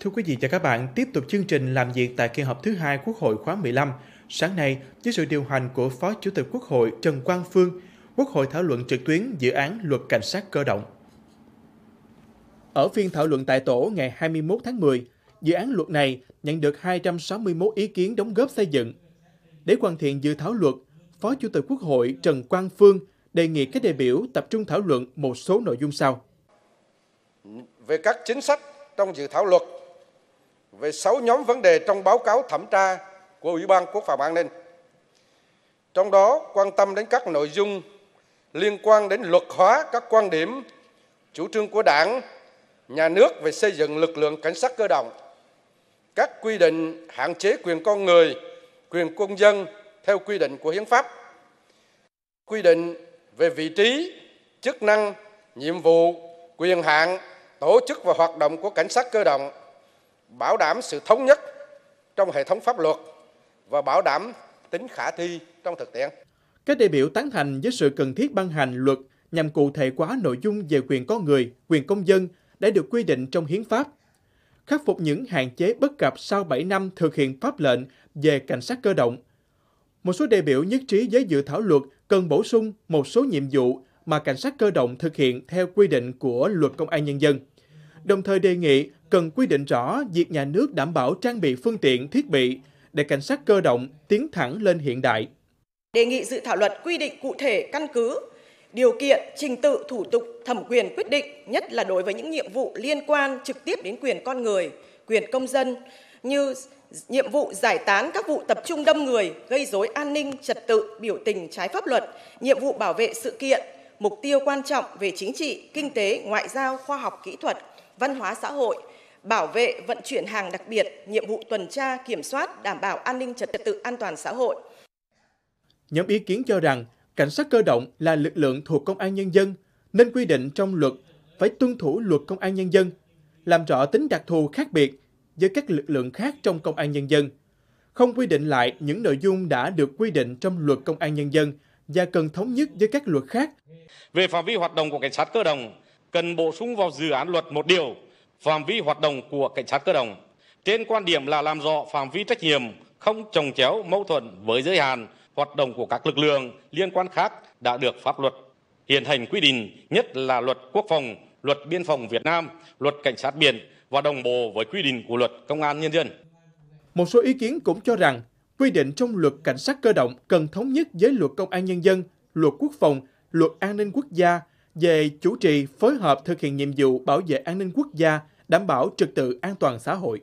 Thưa quý vị và các bạn, tiếp tục chương trình làm việc tại kỳ họp thứ hai Quốc hội khóa 15. Sáng nay, dưới sự điều hành của Phó Chủ tịch Quốc hội Trần Quang Phương, Quốc hội thảo luận trực tuyến dự án luật cảnh sát cơ động. Ở phiên thảo luận tại tổ ngày 21 tháng 10, dự án luật này nhận được 261 ý kiến đóng góp xây dựng. Để hoàn thiện dự thảo luật, Phó Chủ tịch Quốc hội Trần Quang Phương đề nghị các đại biểu tập trung thảo luận một số nội dung sau. Về các chính sách trong dự thảo luật về 6 nhóm vấn đề trong báo cáo thẩm tra của Ủy ban Quốc phòng an ninh. Trong đó quan tâm đến các nội dung liên quan đến luật hóa các quan điểm, chủ trương của Đảng, nhà nước về xây dựng lực lượng cảnh sát cơ động, các quy định hạn chế quyền con người, quyền công dân theo quy định của hiến pháp, quy định về vị trí, chức năng, nhiệm vụ, quyền hạn, tổ chức và hoạt động của cảnh sát cơ động bảo đảm sự thống nhất trong hệ thống pháp luật và bảo đảm tính khả thi trong thực tiễn. Các đại biểu tán thành với sự cần thiết ban hành luật nhằm cụ thể hóa nội dung về quyền con người, quyền công dân đã được quy định trong hiến pháp, khắc phục những hạn chế bất cập sau 7 năm thực hiện pháp lệnh về cảnh sát cơ động. Một số đại biểu nhất trí với dự thảo luật cần bổ sung một số nhiệm vụ mà cảnh sát cơ động thực hiện theo quy định của luật công an nhân dân. Đồng thời đề nghị cần quy định rõ việc nhà nước đảm bảo trang bị phương tiện, thiết bị để cảnh sát cơ động tiến thẳng lên hiện đại. Đề nghị dự thảo luật quy định cụ thể căn cứ, điều kiện, trình tự, thủ tục, thẩm quyền quyết định, nhất là đối với những nhiệm vụ liên quan trực tiếp đến quyền con người, quyền công dân như nhiệm vụ giải tán các vụ tập trung đông người gây dối an ninh trật tự biểu tình trái pháp luật nhiệm vụ bảo vệ sự kiện mục tiêu quan trọng về chính trị kinh tế ngoại giao khoa học kỹ thuật văn hóa xã hội, bảo vệ vận chuyển hàng đặc biệt, nhiệm vụ tuần tra, kiểm soát, đảm bảo an ninh trật tự an toàn xã hội. Nhóm ý kiến cho rằng, cảnh sát cơ động là lực lượng thuộc công an nhân dân, nên quy định trong luật phải tuân thủ luật công an nhân dân, làm rõ tính đặc thù khác biệt với các lực lượng khác trong công an nhân dân, không quy định lại những nội dung đã được quy định trong luật công an nhân dân và cần thống nhất với các luật khác. Về phạm vi hoạt động của cảnh sát cơ động, cần bổ sung vào dự án luật một điều phạm vi hoạt động của cảnh sát cơ động trên quan điểm là làm rõ phạm vi trách nhiệm không trồng chéo mâu thuẫn với giới hạn hoạt động của các lực lượng liên quan khác đã được pháp luật hiện hành quy định nhất là luật quốc phòng luật biên phòng Việt Nam luật cảnh sát biển và đồng bộ với quy định của luật công an nhân dân một số ý kiến cũng cho rằng quy định trong luật cảnh sát cơ động cần thống nhất với luật công an nhân dân luật quốc phòng luật an ninh quốc gia về chủ trì phối hợp thực hiện nhiệm vụ bảo vệ an ninh quốc gia, đảm bảo trật tự an toàn xã hội.